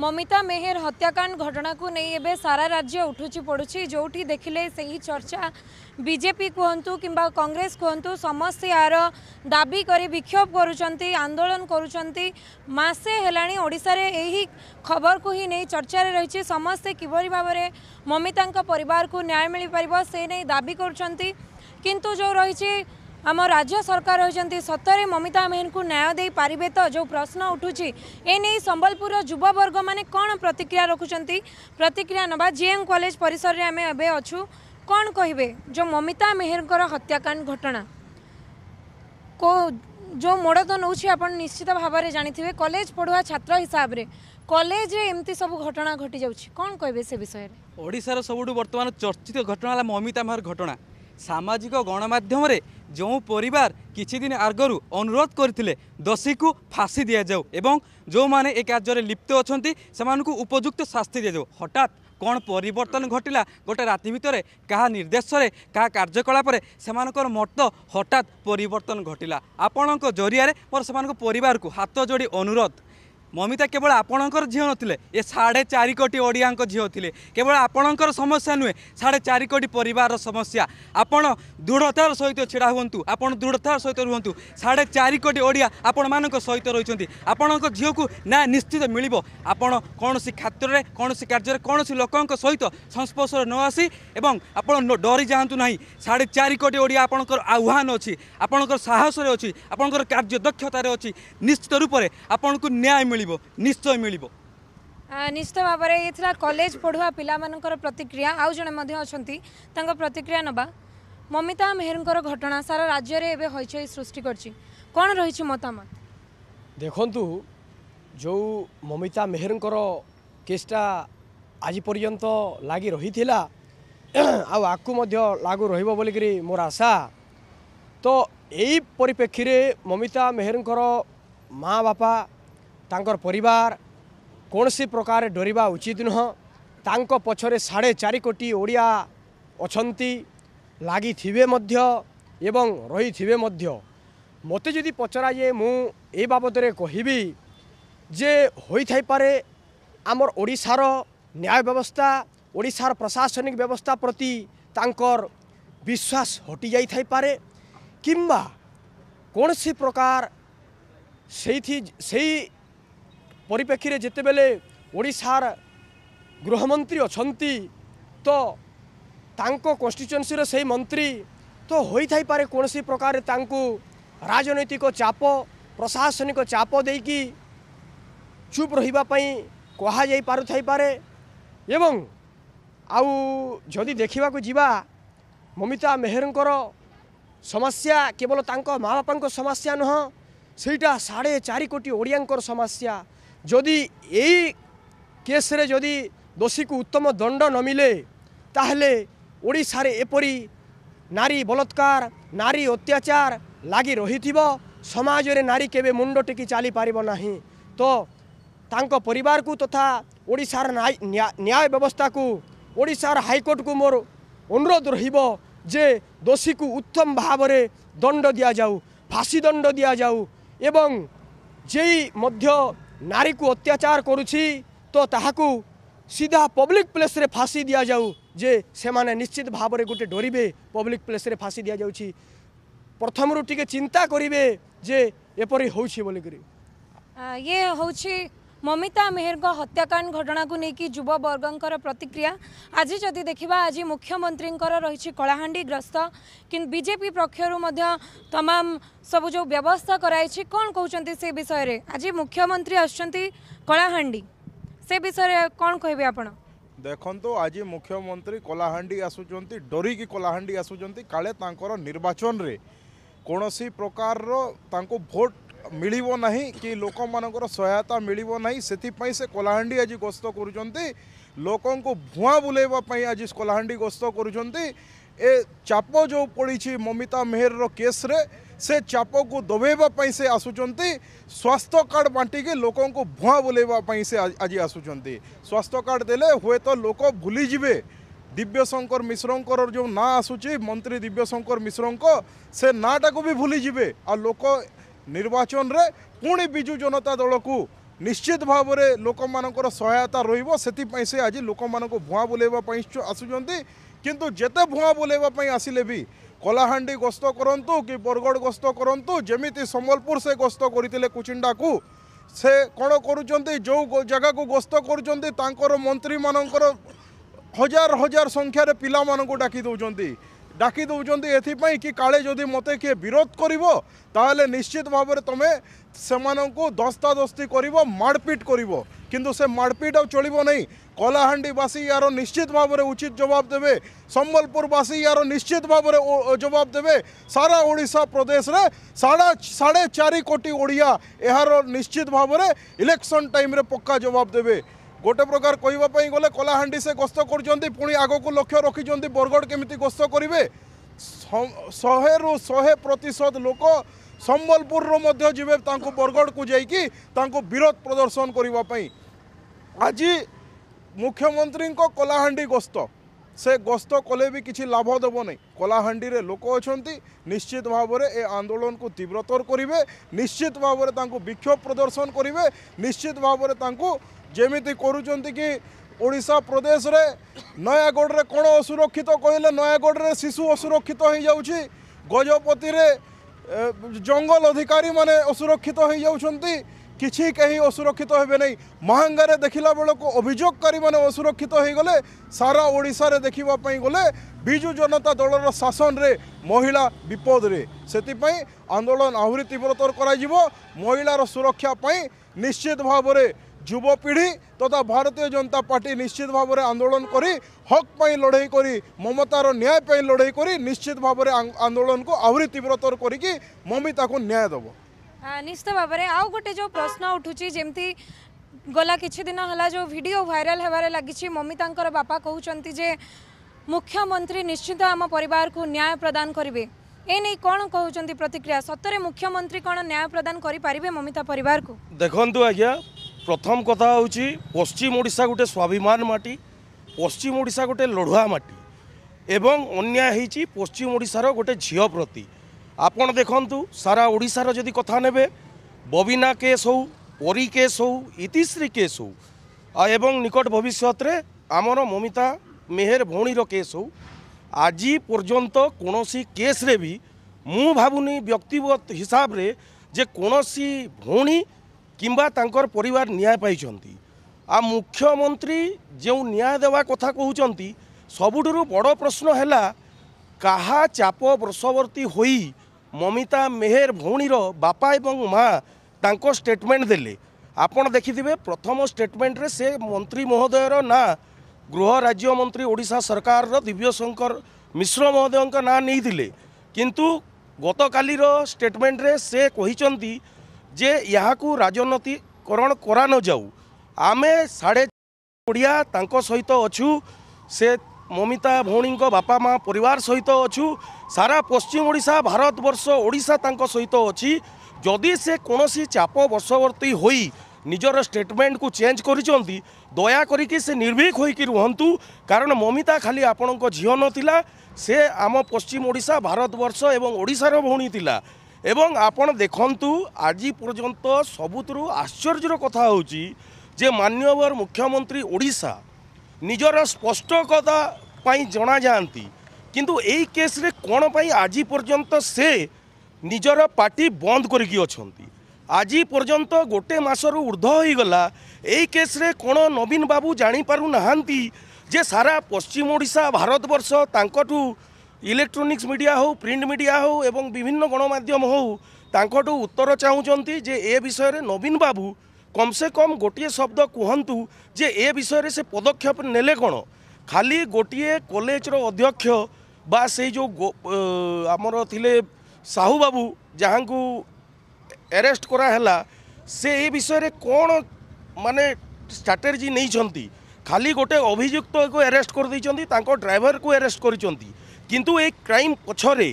ममिता मेहर हत्याकांड घटना को नहीं एवं सारा राज्य उठुची पड़ुची जो भी देखिले से ही चर्चा बीजेपी कहतु कि कांग्रेस कहतु समस्त यार दाबी कर विक्षोभ करसे करसेशा यही खबर को ही नहीं चर्चा रही समस्ते कि भाव ममिता परार को न्याय मिल पार से नहीं दाबी कर कितु जो रही ଆମ ରାଜ୍ୟ ସରକାର ହେଉଛନ୍ତି ସତରେ ମମିତା ମେହେରଙ୍କୁ ନ୍ୟାୟ ଦେଇପାରିବେ ତ ଯେଉଁ ପ୍ରଶ୍ନ ଉଠୁଛି ଏନେଇ ସମ୍ବଲପୁରର ଯୁବବର୍ଗମାନେ କ'ଣ ପ୍ରତିକ୍ରିୟା ରଖୁଛନ୍ତି ପ୍ରତିକ୍ରିୟା ନେବା ଜେଏମ୍ କଲେଜ ପରିସରରେ ଆମେ ଏବେ ଅଛୁ କ'ଣ କହିବେ ଯେଉଁ ମମିତା ମେହେରଙ୍କର ହତ୍ୟାକାଣ୍ଡ ଘଟଣା କେଉଁ ଯେଉଁ ମୋଡ଼ ତ ନେଉଛି ଆପଣ ନିଶ୍ଚିତ ଭାବରେ ଜାଣିଥିବେ କଲେଜ ପଢ଼ୁଆ ଛାତ୍ର ହିସାବରେ କଲେଜରେ ଏମିତି ସବୁ ଘଟଣା ଘଟି ଯାଉଛି କ'ଣ କହିବେ ସେ ବିଷୟରେ ଓଡ଼ିଶାର ସବୁଠୁ ବର୍ତ୍ତମାନ ଚର୍ଚ୍ଚିତ ଘଟଣା ହେଲା ମମିତା ମେହର ଘଟଣା সামাজিক গণমাধ্যমে যে পরিবার কিছুদিন আগর অনুরোধ করে দোষীকে ফাঁসি দিয়া যাও এবং যে এ কার্যের লিপ্ত অনেক সে উপযুক্ত শাস্তি দিয়া যাও হঠাৎ কোণ পরিবর্তন ঘটিলা গোটে রাতি ভিতরে কাহা নির্দেশে কাহা কার্যকলাপে সে মত হঠাৎ পরিবর্তন ঘটিলা আপনার জরিয়া মোর সে পরিবারক হাত যোড়ি অনুরোধ ମମିତା କେବଳ ଆପଣଙ୍କର ଝିଅ ନଥିଲେ ଏ ସାଢ଼େ ଚାରି କୋଟି ଓଡ଼ିଆଙ୍କ ଝିଅ ଥିଲେ କେବଳ ଆପଣଙ୍କର ସମସ୍ୟା ନୁହେଁ ସାଢ଼େ ଚାରି କୋଟି ପରିବାରର ସମସ୍ୟା ଆପଣ ଦୃଢ଼ତାର ସହିତ ଛିଡ଼ା ହୁଅନ୍ତୁ ଆପଣ ଦୃଢ଼ତାର ସହିତ ରୁହନ୍ତୁ ସାଢ଼େ ଚାରି କୋଟି ଓଡ଼ିଆ ଆପଣମାନଙ୍କ ସହିତ ରହିଛନ୍ତି ଆପଣଙ୍କ ଝିଅକୁ ନା ନିଶ୍ଚିତ ମିଳିବ ଆପଣ କୌଣସି କ୍ଷେତ୍ରରେ କୌଣସି କାର୍ଯ୍ୟରେ କୌଣସି ଲୋକଙ୍କ ସହିତ ସଂସ୍ପର୍ଶରେ ନ ଆସି ଏବଂ ଆପଣ ଡରି ଯାଆନ୍ତୁ ନାହିଁ ସାଢ଼େ ଚାରି କୋଟି ଓଡ଼ିଆ ଆପଣଙ୍କର ଆହ୍ୱାନ ଅଛି ଆପଣଙ୍କର ସାହସରେ ଅଛି ଆପଣଙ୍କର କାର୍ଯ୍ୟ ଦକ୍ଷତାରେ ଅଛି ନିଶ୍ଚିତ ରୂପରେ ଆପଣଙ୍କୁ ନ୍ୟାୟ ମିଳିବ ନିଶ୍ଚୟ ମିଳିବ ନିଶ୍ଚିତ ଭାବରେ ଇଏ ଥିଲା କଲେଜ ପଢ଼ୁଆ ପିଲାମାନଙ୍କର ପ୍ରତିକ୍ରିୟା ଆଉ ଜଣେ ମଧ୍ୟ ଅଛନ୍ତି ତାଙ୍କ ପ୍ରତିକ୍ରିୟା ନେବା ମମିତା ମେହେରଙ୍କର ଘଟଣା ସାରା ରାଜ୍ୟରେ ଏବେ ହଇଚଇ ସୃଷ୍ଟି କରିଛି କ'ଣ ରହିଛି ମତାମତ ଦେଖନ୍ତୁ ଯେଉଁ ମମିତା ମେହେରଙ୍କର କେସ୍ଟା ଆଜି ପର୍ଯ୍ୟନ୍ତ ଲାଗି ରହିଥିଲା ଆଉ ଆକୁ ମଧ୍ୟ ଲାଗୁ ରହିବ ବୋଲିକିରି ମୋର ଆଶା ତ ଏଇ ପରିପ୍ରେକ୍ଷୀରେ ମମିତା ମେହେରଙ୍କର ମା ବାପା ତାଙ୍କର ପରିବାର କୌଣସି ପ୍ରକାର ଡରିବା ଉଚିତ ନୁହଁ ତାଙ୍କ ପଛରେ ସାଢ଼େ ଚାରି କୋଟି ଓଡ଼ିଆ ଅଛନ୍ତି ଲାଗିଥିବେ ମଧ୍ୟ ଏବଂ ରହିଥିବେ ମଧ୍ୟ ମୋତେ ଯଦି ପଚରାଯାଏ ମୁଁ ଏ ବାବଦରେ କହିବି ଯେ ହୋଇଥାଇପାରେ ଆମର ଓଡ଼ିଶାର ନ୍ୟାୟ ବ୍ୟବସ୍ଥା ଓଡ଼ିଶାର ପ୍ରଶାସନିକ ବ୍ୟବସ୍ଥା ପ୍ରତି ତାଙ୍କର ବିଶ୍ୱାସ ହଟି ଯାଇଥାଇପାରେ କିମ୍ବା କୌଣସି ପ୍ରକାର ସେଇଠି ସେଇ ପରିପ୍ରେକ୍ଷୀରେ ଯେତେବେଳେ ଓଡ଼ିଶାର ଗୃହମନ୍ତ୍ରୀ ଅଛନ୍ତି ତ ତାଙ୍କ କନଷ୍ଟିଚୁଏନ୍ସିର ସେହି ମନ୍ତ୍ରୀ ତ ହୋଇଥାଇପାରେ କୌଣସି ପ୍ରକାରେ ତାଙ୍କୁ ରାଜନୈତିକ ଚାପ ପ୍ରଶାସନିକ ଚାପ ଦେଇକି ଚୁପ୍ ରହିବା ପାଇଁ କୁହାଯାଇ ପାରୁଥାଇପାରେ ଏବଂ ଆଉ ଯଦି ଦେଖିବାକୁ ଯିବା ମମିତା ମେହେରଙ୍କର ସମସ୍ୟା କେବଳ ତାଙ୍କ ମା ବାପାଙ୍କ ସମସ୍ୟା ନୁହଁ ସେଇଟା ସାଢ଼େ ଚାରି କୋଟି ଓଡ଼ିଆଙ୍କର ସମସ୍ୟା যদি এই কেসরে যদি দোষীকে উত্তম দণ্ড ନ ମିଳେ ତାହେଲେ ଓଡ଼ିଶାରେ ଏପରି ନାରୀ ବଳାତ୍କାର ନାରୀ ଅତ୍ୟାଚାର ଲାଗି ରହିଥିବ ସମାଜରେ ନାରୀ କେବେ ମୁଣ୍ଡ ଟେକି ଚାଲିପାରିବ ନାହିଁ ତ ତାଙ୍କ ପରିବାରକୁ ତଥା ଓଡ଼ିଶାର ନ୍ୟାୟ ବ୍ୟବସ୍ଥାକୁ ଓଡ଼ିଶାର ହାଇକୋର୍ଟକୁ ମୋର ଅନୁରୋଧ ରହିବ ଯେ ଦୋଷୀକୁ ଉତ୍ତମ ଭାବରେ ଦଣ୍ଡ ଦିଆଯାଉ ଫାଶୀ ଦଣ୍ଡ ଦିଆଯାଉ ଏବଂ ଯେଇ ମଧ୍ୟ নারীকে অত্যাচার করুছি তো তাহাকু ସିଧା ପବ୍ଲିକ୍ ପ୍ଲେସ୍ରେ ଫାଶୀ ଦିଆଯାଉ ଯେ ସେମାନେ ନିଶ୍ଚିତ ଭାବରେ ଗୋଟେ ଡରିବେ ପବ୍ଲିକ୍ ପ୍ଲେସ୍ରେ ଫାଶୀ ଦିଆଯାଉଛି ପ୍ରଥମରୁ ଟିକେ ଚିନ୍ତା କରିବେ ଯେ ଏପରି ହେଉଛି ବୋଲିକରି ଇଏ ହେଉଛି ममिता मेहर हत्याकांड घटना को लेकिन युववर्गं प्रतिक्रिया आज जदि देखा आज मुख्यमंत्री रही कलाहां ग्रस्त कि बीजेपी पक्षर तमाम सब जो व्यवस्था कराई कौन कौन से विषय में आज मुख्यमंत्री आलाहां से विषय कौन कह देखो आज मुख्यमंत्री कलाहां आसुच्च डरिकी कलाहां आसुच्च काले निर्वाचन कौन सी प्रकार भोट मिल कि लोक मान सहायता मिल से कलाहां आज गस्त कर लोक भुआ बुलाई आज कलाहां गस्त कर ए चाप जो पड़ी ममिता मेहर रेस रे से चाप को दबेवाई से आसुच्च स्वास्थ्य कार्ड बांटिके लोक भुआ बुले से आज आसुंच स्वास्थ्य कार्ड देले हुए तो लोक भूलीजे दिव्यशंकर मिश्र जो ना आसुच्ची मंत्री दिव्यशंकर मिश्र से नाटा को भी भूलीजे आ लोक নির্বাচনরে পুঁ বিজু জনতা দলকু নিশ্চিত ভাবে লোক সহায়তা রহব সেপাই সে আজ লোক ভুয়া বুলাইবা আসুচার কিন্তু যেতে ভুয়া বুলাইবা আসলে বি কলাহাণ্ডি গস্ত করতু কি বরগড় গস্ত করতু যেমিতি সম্বলপুর সে গস্ত করে কুচিন্ডাকু সে কোণ করছেন যে জায়গাকে গস্ত করছেন তাঁর মন্ত্রী মানকর হাজার হাজার সংখ্যার পিলা ডাকি দৌঁচ डाकी दौंस कि काले जदि मत किए विरोध करश्चित भाव तुम से मानू दस्तादस्ती कर मारपिट कर किंतु से मारपिट आ चल नहीं कलाहांवासी यार निश्चित भाव उचित जवाब देवे संबलपुरवासी यार निश्चित भाव जवाब देवे सारा ओडा प्रदेश में साढ़ा साढ़े चार कोटी ओडिया यार निश्चित भाव इलेक्शन टाइम रे पक्का जवाब देवे গোটে প্রকার কহা গলে কলাহাণ্ডি সে গস্ত করছেন পুঁ আগুক লক্ষ্য রাখিছেন বরগড় কমিটি গস্ত করবে শহে রু শহে প্রতিশত লোক সম্বলপুরর মধ্যে যাবে তা বরগড়কু যাই বিরোধ প্রদর্শন করা আজি মুখ্যমন্ত্রী কলাহাণ্ডি গস্ত সে গস্ত কলে বি কিছু লাভ দেব না কলাহাণ্ডি লোক অনেক নিশ্চিত ভাবে এ আন্দোলন কু তীব্রতর করবে নিশ্চিত ভাবে তা বিক্ষোভ প্রদর্শন করবে নিশ্চিত ভাবে তা ଯେମିତି କରୁଛନ୍ତି କି ଓଡ଼ିଶା ପ୍ରଦେଶରେ ନୟାଗଡ଼ରେ କ'ଣ ଅସୁରକ୍ଷିତ କହିଲେ ନୟାଗଡ଼ରେ ଶିଶୁ ଅସୁରକ୍ଷିତ ହୋଇଯାଉଛି ଗଜପତିରେ ଜଙ୍ଗଲ ଅଧିକାରୀମାନେ ଅସୁରକ୍ଷିତ ହୋଇଯାଉଛନ୍ତି କିଛି କେହି ଅସୁରକ୍ଷିତ ହେବେ ନାହିଁ ମହାଙ୍ଗାରେ ଦେଖିଲା ବେଳକୁ ଅଭିଯୋଗକାରୀମାନେ ଅସୁରକ୍ଷିତ ହୋଇଗଲେ ସାରା ଓଡ଼ିଶାରେ ଦେଖିବା ପାଇଁ ଗଲେ ବିଜୁ ଜନତା ଦଳର ଶାସନରେ ମହିଳା ବିପଦରେ ସେଥିପାଇଁ ଆନ୍ଦୋଳନ ଆହୁରି ତୀବ୍ରତର କରାଯିବ ମହିଳାର ସୁରକ୍ଷା ପାଇଁ ନିଶ୍ଚିତ ଭାବରେ যুবপিঢ়ি তথা ভারতীয় জনতা পার্টি নিশ্চিত ভাবে আন্দোলন করে হক পাই লড়াই করে মমতার ন্যায় পাই লড়াই করে নিশ্চিত ভাবে আন্দোলনকে আহরি তীব্রতর করিকি মমিতাকে ন্যায় দেব নিশ্চিত ভাবে আউ গোটে যে প্রশ্ন উঠুছি যেমতি গলা কিছু দিন হল যে ভিডিও ভাইরাল হবার লাগিছি মমিতাঙ্কর বাপা কুমার যে মুখ্যমন্ত্রী নিশ্চিত আমার ন্যায় প্রদান করবে এনে কোণ কুমার প্রতিক্রিয়া সতরে মুখ্যমন্ত্রী কোণ ন্যায় প্রদান করে পারে মমিতা পরিবারকে দেখুন আজ্ঞা প্রথম কথা হচ্ছে পশ্চিম ওড়শা গোটে স্বাভিমান মাটি পশ্চিম ওড়শা গোটে লড়ুয়া মাটি এবং অন্যায় হয়েছি পশ্চিম ওড়শার গোটে ঝিও প্রতি আপনার দেখুন সারা ওড়শার যদি কথা নেবে ববিনা কেস হো পরি কেস হো ইতিশ্রী কেস হো এবং নিকট ভবিষ্যতরে আমার মমিতা মেহের ভৌণীর কেস হো আজি পর্যন্ত কোণী কেস্রে ভাবুনি ব্যক্তিগত হিসাবে যে কোণী ভৌণী কিংবা তাঁর পরিবার ন্যায় পাই আ মুখ্যমন্ত্রী যে ন্যায় দেওয়া কথা কুমার সবুঠু বড় প্রশ্ন হল কাহা চাপ বর্ষবর্তী হয়ে মমিতা মেহের ভৌণীর বাপা এবং মা তাঁক স্টেটমেন্ট দেলে ଆପଣ ଦେଖିଥିବେ ପ୍ରଥମ ଷ୍ଟେଟମେଣ୍ଟରେ ସେ ମନ୍ତ୍ରୀ ମହୋଦୟର ନାଁ ଗୃହ ରାଜ୍ୟମନ୍ତ୍ରୀ ଓଡ଼ିଶା ସରକାରର ଦିବ୍ୟଶଙ୍କର ମିଶ୍ର ମହୋଦୟଙ୍କ ନାଁ ନେଇଥିଲେ କିନ୍ତୁ ଗତକାଲିର ଷ୍ଟେଟମେଣ୍ଟରେ ସେ କହିଛନ୍ତି ଯେ ଏହାକୁ ରାଜନୀତିକରଣ କରାନଯାଉ ଆମେ ସାଢ଼େ ଓଡ଼ିଆ ତାଙ୍କ ସହିତ ଅଛୁ ସେ ମମିତା ଭଉଣୀଙ୍କ ବାପା ମା' ପରିବାର ସହିତ ଅଛୁ ସାରା ପଶ୍ଚିମ ଓଡ଼ିଶା ଭାରତବର୍ଷ ଓଡ଼ିଶା ତାଙ୍କ ସହିତ ଅଛି ଯଦି ସେ କୌଣସି ଚାପ ବର୍ଷବର୍ତ୍ତୀ ହୋଇ ନିଜର ଷ୍ଟେଟମେଣ୍ଟକୁ ଚେଞ୍ଜ କରିଛନ୍ତି ଦୟାକରିକି ସେ ନିର୍ଭୀକ ହୋଇକି ରୁହନ୍ତୁ କାରଣ ମମିତା ଖାଲି ଆପଣଙ୍କ ଝିଅ ନଥିଲା ସେ ଆମ ପଶ୍ଚିମ ଓଡ଼ିଶା ଭାରତବର୍ଷ ଏବଂ ଓଡ଼ିଶାର ଭଉଣୀ ଥିଲା এবং ଆପଣ ଦେଖନ୍ତୁ ଆଜି ପର୍ଯ୍ୟନ୍ତ ସବୁଥିରୁ ଆଶ୍ଚର୍ଯ୍ୟର କଥା ହେଉଛି ଯେ ମାନ୍ୟବର ମୁଖ୍ୟମନ୍ତ୍ରୀ ଓଡ଼ିଶା ନିଜର ସ୍ପଷ୍ଟକତା ପାଇଁ ଜଣାଯାଆନ୍ତି କିନ୍ତୁ ଏଇ କେସ୍ରେ କ'ଣ ପାଇଁ ଆଜି ପର୍ଯ୍ୟନ୍ତ ସେ ନିଜର ପାର୍ଟି ବନ୍ଦ କରିକି ଅଛନ୍ତି ଆଜି ପର୍ଯ୍ୟନ୍ତ ଗୋଟେ ମାସରୁ ଉର୍ଦ୍ଧ୍ୱ ହୋଇଗଲା ଏଇ କେସ୍ରେ କ'ଣ ନବୀନ ବାବୁ ଜାଣିପାରୁନାହାନ୍ତି ଯେ ସାରା ପଶ୍ଚିମ ଓଡ଼ିଶା ଭାରତବର୍ଷ ତାଙ୍କଠୁ ইলেকট্রোনিক্স মিডিয়া হো প্রিন্ট মিডিয়া হো এবং বিভিন্ন গণমাধ্যম হো তাঙ্কঠু উত্তর চাহুচন্তি যে এ বিষয়ে নবীন বাবু কমসে কম গোটিয়ে শব্দ কুহতু যে এ বিষয়ে সে পদক্ষেপ নেলে কোণ খালি গোটিয়ে কলেজর অধ্যক্ষ বা সেই যে আমার লে সাহু বাবু যাহাঙ্কু আরেস্ট করা হেলা সে এ বিষয়ে কোণ মানে স্ট্রাটেজি নেইছন্তি খালি গোটে অভিযুক্তকে আরেস্ট করে দিয়েছেন তাঁর ড্রাইভরকে আরেস্ট করেছেন কিন্তু এই କ୍ରାଇମ୍ ପଛରେ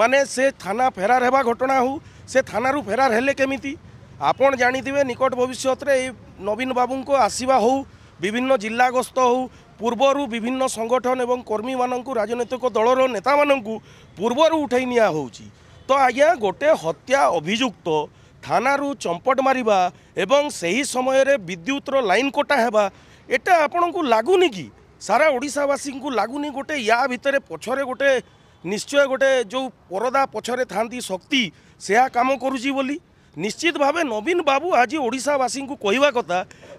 ମାନେ ସେ ଥାନା ଫେରାର ହେବା ଘଟଣା ହେଉ ସେ ଥାନାରୁ ଫେରାର ହେଲେ କେମିତି ଆପଣ ଜାଣିଥିବେ ନିକଟ ଭବିଷ୍ୟତରେ ଏଇ ନବୀନ ବାବୁଙ୍କ ଆସିବା ହେଉ ବିଭିନ୍ନ ଜିଲ୍ଲା ଗସ୍ତ ହେଉ ପୂର୍ବରୁ ବିଭିନ୍ନ ସଂଗଠନ ଏବଂ କର୍ମୀମାନଙ୍କୁ ରାଜନୈତିକ ଦଳର ନେତାମାନଙ୍କୁ ପୂର୍ବରୁ ଉଠାଇ ନିଆ ହେଉଛି ତ ଆଜ୍ଞା ଗୋଟେ ହତ୍ୟା ଅଭିଯୁକ୍ତ থানারু চম্পট মারিবা এবং সেই সময়ের বিদ্যুৎর লাইন কটা হেবা এটা আপনার লাগুনি কি ସାରା ଓଡ଼ିଶାବାସୀଙ୍କୁ ଲାଗୁନି ଗୋଟେ ୟା ଭିତରେ ପଛରେ ଗୋଟେ ନିଶ୍ଚୟ ଗୋଟେ ଯେଉଁ ପରଦା ପଛରେ ଥାନ୍ତି ଶକ୍ତି ସେହା କାମ କରୁଛି ବୋଲି ନିଶ୍ଚିତ ଭାବେ ନବୀନ ବାବୁ ଆଜି ଓଡ଼ିଶାବାସୀଙ୍କୁ କହିବା କଥା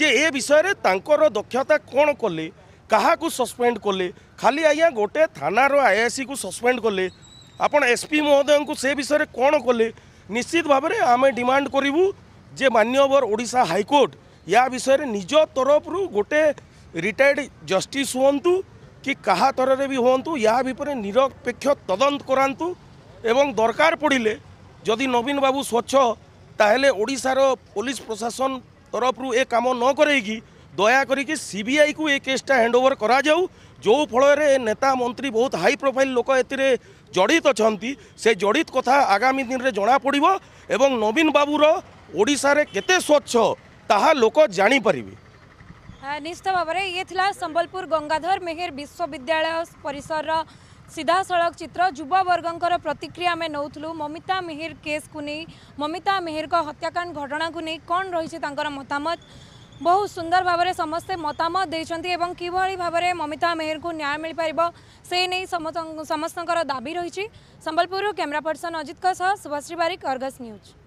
ଯେ ଏ ବିଷୟରେ ତାଙ୍କର ଦକ୍ଷତା କ'ଣ କଲେ କାହାକୁ ସସ୍ପେଣ୍ଡ କଲେ ଖାଲି ଆଜ୍ଞା ଗୋଟେ ଥାନାର ଆଇଆଇସିକୁ ସସ୍ପେଣ୍ଡ କଲେ ଆପଣ ଏସ୍ପି ମହୋଦୟଙ୍କୁ ସେ ବିଷୟରେ କ'ଣ କଲେ ନିଶ୍ଚିତ ଭାବରେ ଆମେ ଡିମାଣ୍ଡ କରିବୁ ଯେ ମାନ୍ୟବର ଓଡ଼ିଶା ହାଇକୋର୍ଟ ୟା ବିଷୟରେ ନିଜ ତରଫରୁ ଗୋଟେ ରିଟାୟାର୍ଡ ଜଷ୍ଟିସ୍ ହୁଅନ୍ତୁ କି କାହା ଥରରେ ବି ହୁଅନ୍ତୁ ଏହା ଭିତରେ ନିରପେକ୍ଷ ତଦନ୍ତ କରାନ୍ତୁ ଏବଂ ଦରକାର ପଡ଼ିଲେ ଯଦି ନବୀନ ବାବୁ ସ୍ୱଚ୍ଛ ତାହେଲେ ଓଡ଼ିଶାର ପୋଲିସ ପ୍ରଶାସନ ତରଫରୁ ଏ କାମ ନ କରେଇକି ଦୟାକରିକି ସିବିଆଇକୁ ଏ କେସ୍ଟା ହ୍ୟାଣ୍ଡ ଓଭର କରାଯାଉ ଯେଉଁ ଫଳରେ ନେତା ମନ୍ତ୍ରୀ ବହୁତ ହାଇ ପ୍ରୋଫାଇଲ୍ ଲୋକ ଏଥିରେ ଜଡ଼ିତ ଅଛନ୍ତି ସେ ଜଡ଼ିତ କଥା ଆଗାମୀ ଦିନରେ ଜଣାପଡ଼ିବ ଏବଂ ନବୀନ ବାବୁର ଓଡ଼ିଶାରେ କେତେ ସ୍ୱଚ୍ଛ ତାହା ଲୋକ ଜାଣିପାରିବେ ନିଶ୍ଚିତ ଭାବରେ ଇଏ ଥିଲା ସମ୍ବଲପୁର ଗଙ୍ଗାଧର ମେହେର ବିଶ୍ୱବିଦ୍ୟାଳୟ ପରିସରର ସିଧାସଳଖ ଚିତ୍ର ଯୁବବର୍ଗଙ୍କର ପ୍ରତିକ୍ରିୟା ଆମେ ନେଉଥିଲୁ ମମିତା ମେହେର କେସ୍କୁ ନେଇ ମମିତା ମେହେରଙ୍କ ହତ୍ୟାକାଣ୍ଡ ଘଟଣାକୁ ନେଇ କ'ଣ ରହିଛି ତାଙ୍କର ମତାମତ ବହୁ ସୁନ୍ଦର ଭାବରେ ସମସ୍ତେ ମତାମତ ଦେଇଛନ୍ତି ଏବଂ କିଭଳି ଭାବରେ ମମିତା ମେହେରଙ୍କୁ ନ୍ୟାୟ ମିଳିପାରିବ ସେ ନେଇ ସମସ୍ତଙ୍କର ଦାବି ରହିଛି ସମ୍ବଲପୁରରୁ କ୍ୟାମେରା ପର୍ସନ ଅଜିତଙ୍କ ସହ ଶୁଭଶ୍ରୀ ବାରିକ ଅର୍ଗସ୍ ନ୍ୟୁଜ୍